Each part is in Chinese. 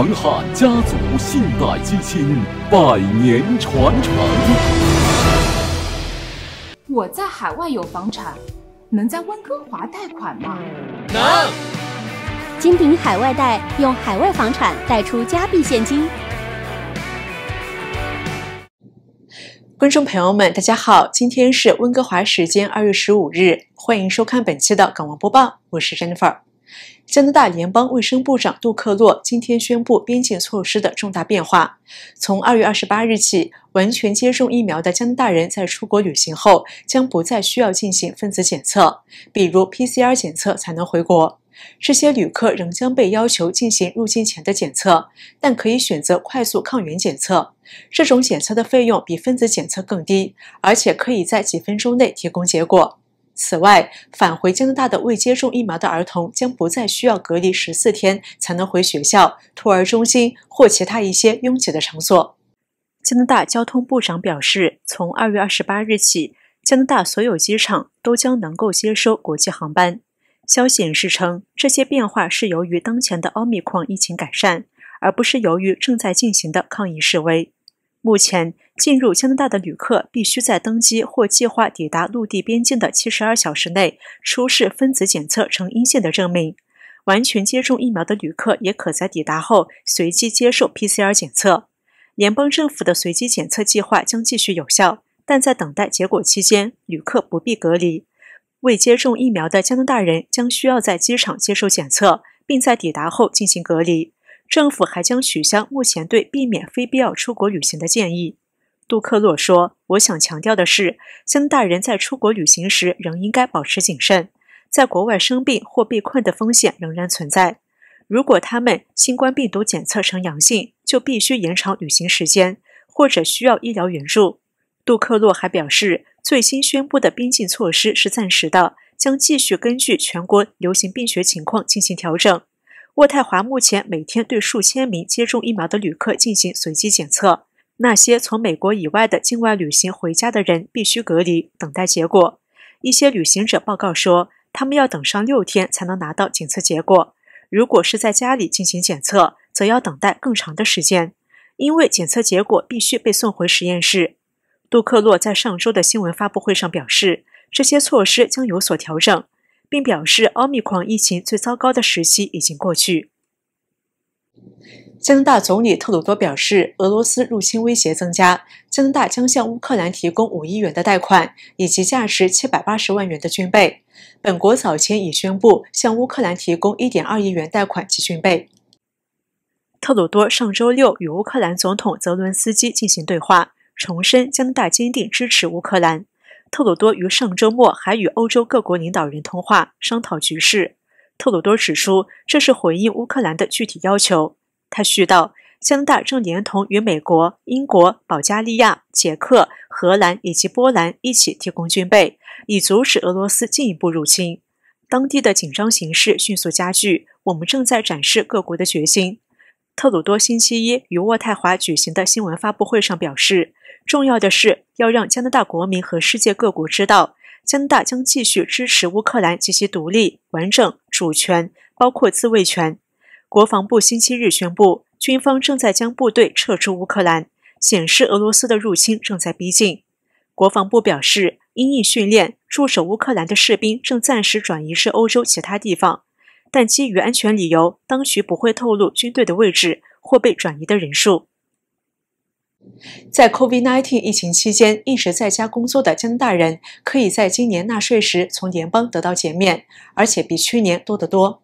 恒汉家族信贷基金，百年传承。我在海外有房产，能在温哥华贷款吗？能。金鼎海外贷，用海外房产贷出加币现金。观众朋友们，大家好，今天是温哥华时间二月十五日，欢迎收看本期的港闻播报，我是 Jennifer。加拿大联邦卫生部长杜克洛今天宣布边境措施的重大变化。从二月二十八日起，完全接种疫苗的加拿大人在出国旅行后将不再需要进行分子检测，比如 PCR 检测才能回国。这些旅客仍将被要求进行入境前的检测，但可以选择快速抗原检测。这种检测的费用比分子检测更低，而且可以在几分钟内提供结果。此外，返回加拿大的未接种疫苗的儿童将不再需要隔离十四天才能回学校、托儿中心或其他一些拥挤的场所。加拿大交通部长表示，从二月二十八日起，加拿大所有机场都将能够接收国际航班。消息人士称，这些变化是由于当前的奥密克戎疫情改善，而不是由于正在进行的抗议示威。目前。进入加拿大的旅客必须在登机或计划抵达陆地边境的七十二小时内出示分子检测呈阴性的证明。完全接种疫苗的旅客也可在抵达后随机接受 PCR 检测。联邦政府的随机检测计划将继续有效，但在等待结果期间，旅客不必隔离。未接种疫苗的加拿大人将需要在机场接受检测，并在抵达后进行隔离。政府还将取消目前对避免非必要出国旅行的建议。杜克洛说：“我想强调的是，加拿大人在出国旅行时仍应该保持谨慎，在国外生病或被困的风险仍然存在。如果他们新冠病毒检测呈阳性，就必须延长旅行时间，或者需要医疗援助。”杜克洛还表示，最新宣布的边境措施是暂时的，将继续根据全国流行病学情况进行调整。渥太华目前每天对数千名接种疫苗的旅客进行随机检测。那些从美国以外的境外旅行回家的人必须隔离，等待结果。一些旅行者报告说，他们要等上六天才能拿到检测结果。如果是在家里进行检测，则要等待更长的时间，因为检测结果必须被送回实验室。杜克洛在上周的新闻发布会上表示，这些措施将有所调整，并表示奥密克戎疫情最糟糕的时期已经过去。加拿大总理特鲁多表示，俄罗斯入侵威胁增加，加拿大将向乌克兰提供五亿元的贷款以及价值七百八十万元的军备。本国早前已宣布向乌克兰提供一点二亿元贷款及军备。特鲁多上周六与乌克兰总统泽伦斯基进行对话，重申加拿大坚定支持乌克兰。特鲁多于上周末还与欧洲各国领导人通话，商讨局势。特鲁多指出，这是回应乌克兰的具体要求。他续道：“加拿大正连同与美国、英国、保加利亚、捷克、荷兰以及波兰一起提供军备，以阻止俄罗斯进一步入侵。当地的紧张形势迅速加剧，我们正在展示各国的决心。”特鲁多星期一与渥太华举行的新闻发布会上表示：“重要的是要让加拿大国民和世界各国知道。”加拿大将继续支持乌克兰及其独立、完整主权，包括自卫权。国防部星期日宣布，军方正在将部队撤出乌克兰，显示俄罗斯的入侵正在逼近。国防部表示，因应训练驻守乌克兰的士兵正暂时转移至欧洲其他地方，但基于安全理由，当局不会透露军队的位置或被转移的人数。在 COVID-19 疫情期间一直在家工作的加拿大人，可以在今年纳税时从联邦得到减免，而且比去年多得多。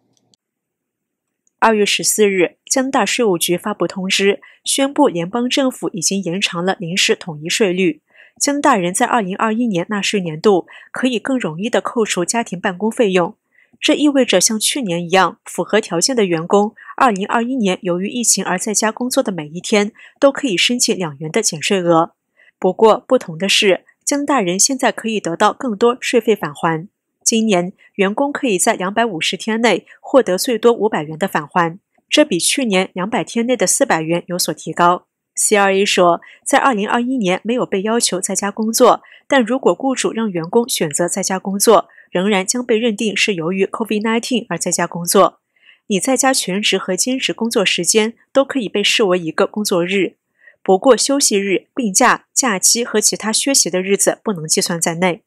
二月十四日，加拿大税务局发布通知，宣布联邦政府已经延长了临时统一税率，加拿大人在二零二一年纳税年度可以更容易地扣除家庭办公费用。这意味着像去年一样，符合条件的员工。二零二一年，由于疫情而在家工作的每一天都可以申请两元的减税额。不过，不同的是，江大人现在可以得到更多税费返还。今年，员工可以在两百五十天内获得最多五百元的返还，这比去年两百天内的四百元有所提高。CRA 说，在二零二一年没有被要求在家工作，但如果雇主让员工选择在家工作，仍然将被认定是由于 COVID-19 而在家工作。你在家全职和兼职工作时间都可以被视为一个工作日，不过休息日、病假、假期和其他缺席的日子不能计算在内。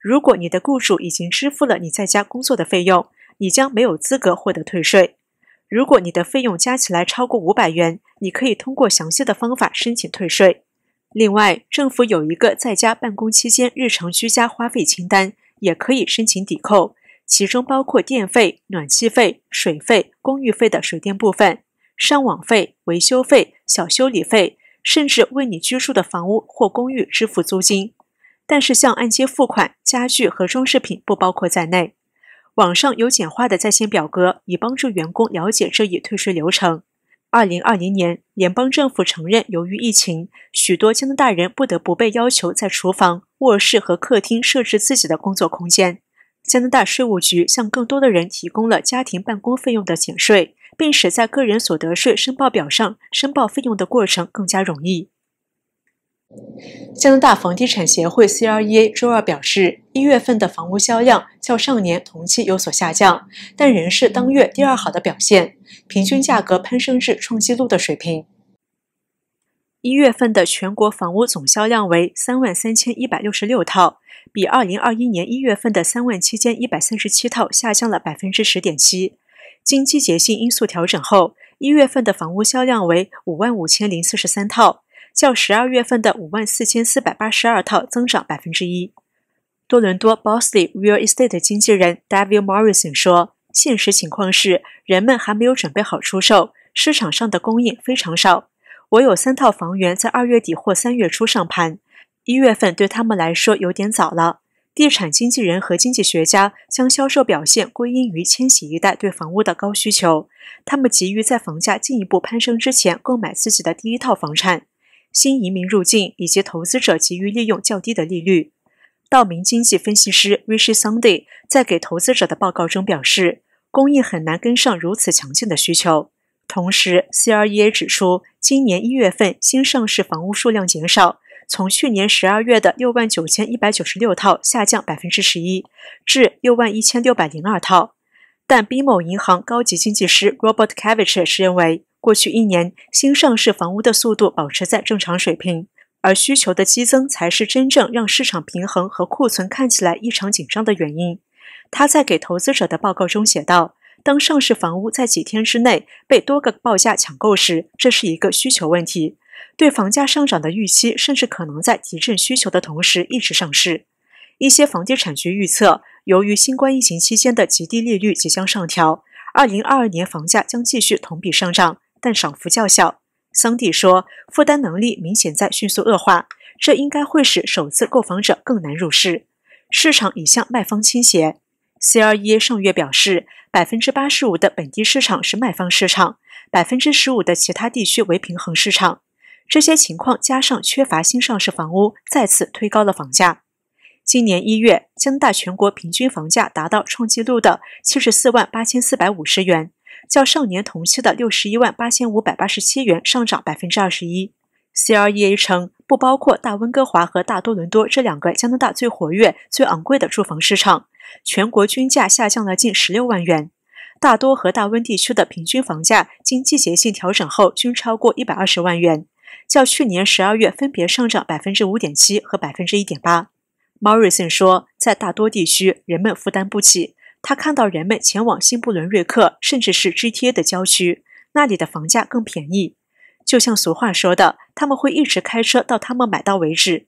如果你的雇主已经支付了你在家工作的费用，你将没有资格获得退税。如果你的费用加起来超过五百元，你可以通过详细的方法申请退税。另外，政府有一个在家办公期间日常居家花费清单，也可以申请抵扣。其中包括电费、暖气费、水费、公寓费的水电部分、上网费、维修费、小修理费，甚至为你居住的房屋或公寓支付租金。但是，像按揭付款、家具和装饰品不包括在内。网上有简化的在线表格，以帮助员工了解这一退税流程。二零二零年，联邦政府承认，由于疫情，许多加拿大人不得不被要求在厨房、卧室和客厅设置自己的工作空间。加拿大税务局向更多的人提供了家庭办公费用的减税，并使在个人所得税申报表上申报费用的过程更加容易。加拿大房地产协会 CREA 周二表示，一月份的房屋销量较上年同期有所下降，但仍是当月第二好的表现，平均价格攀升至创纪录的水平。一月份的全国房屋总销量为三万三千一百六十六套。比二零二一年一月份的三万七千一百三十七套下降了百分之十点七。经季节性因素调整后，一月份的房屋销量为五万五千零四十三套，较十二月份的五万四千四百八十二套增长百分之一。多伦多 Bosley Real Estate 经纪人 David Morrison 说：“现实情况是，人们还没有准备好出售，市场上的供应非常少。我有三套房源在二月底或三月初上盘。”一月份对他们来说有点早了。地产经纪人和经济学家将销售表现归因于千禧一代对房屋的高需求，他们急于在房价进一步攀升之前购买自己的第一套房产。新移民入境以及投资者急于利用较低的利率。道明经济分析师 Rishi Sunday 在给投资者的报告中表示，供应很难跟上如此强劲的需求。同时，CREA 指出，今年一月份新上市房屋数量减少。从去年十二月的六万九千一百九十六套下降百分之十一至六万一千六百零二套，但宾某银行高级经济师 Robert c a v i c h 是认为，过去一年新上市房屋的速度保持在正常水平，而需求的激增才是真正让市场平衡和库存看起来异常紧张的原因。他在给投资者的报告中写道：“当上市房屋在几天之内被多个报价抢购时，这是一个需求问题。”对房价上涨的预期，甚至可能在提振需求的同时抑制上市。一些房地产局预测，由于新冠疫情期间的极低利率即将上调，二零二二年房价将继续同比上涨，但涨幅较小。桑蒂说，负担能力明显在迅速恶化，这应该会使首次购房者更难入市。市场已向卖方倾斜。C R E 上月表示，百分之八十五的本地市场是卖方市场，百分之十五的其他地区为平衡市场。这些情况加上缺乏新上市房屋，再次推高了房价。今年一月，加拿大全国平均房价达到创纪录的七十四万八千四百五十元，较上年同期的六十一万八千五百八十七元上涨百分之二十一。c r e a 称，不包括大温哥华和大多伦多这两个加拿大最活跃、最昂贵的住房市场，全国均价下降了近十六万元。大多和大温地区的平均房价经季节性调整后，均超过一百二十万元。较去年十二月分别上涨百分之五点七和百分之一点八。Morrison 说，在大多地区，人们负担不起。他看到人们前往新布伦瑞克，甚至是 GTA 的郊区，那里的房价更便宜。就像俗话说的，他们会一直开车到他们买到为止。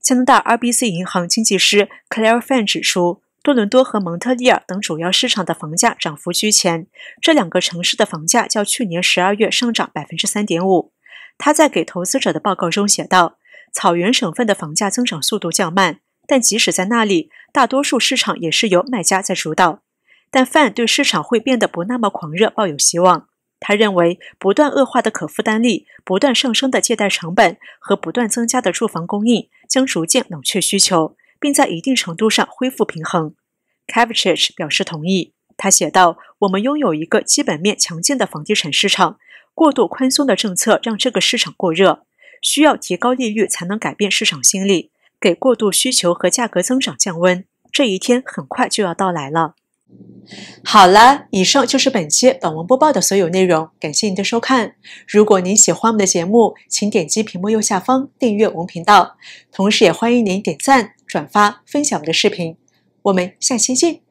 加拿大 RBC 银行经济师 Clare Fan 指出，多伦多和蒙特利尔等主要市场的房价涨幅居前。这两个城市的房价较去年十二月上涨百分之三点五。他在给投资者的报告中写道：“草原省份的房价增长速度较慢，但即使在那里，大多数市场也是由卖家在主导。但范对市场会变得不那么狂热抱有希望。他认为，不断恶化的可负担力、不断上升的借贷成本和不断增加的住房供应将逐渐冷却需求，并在一定程度上恢复平衡。” Kavich 表示同意。他写道：“我们拥有一个基本面强劲的房地产市场。”过度宽松的政策让这个市场过热，需要提高利率才能改变市场心理，给过度需求和价格增长降温。这一天很快就要到来了。好了，以上就是本期本文播报的所有内容，感谢您的收看。如果您喜欢我们的节目，请点击屏幕右下方订阅我们频道，同时也欢迎您点赞、转发、分享我们的视频。我们下期见。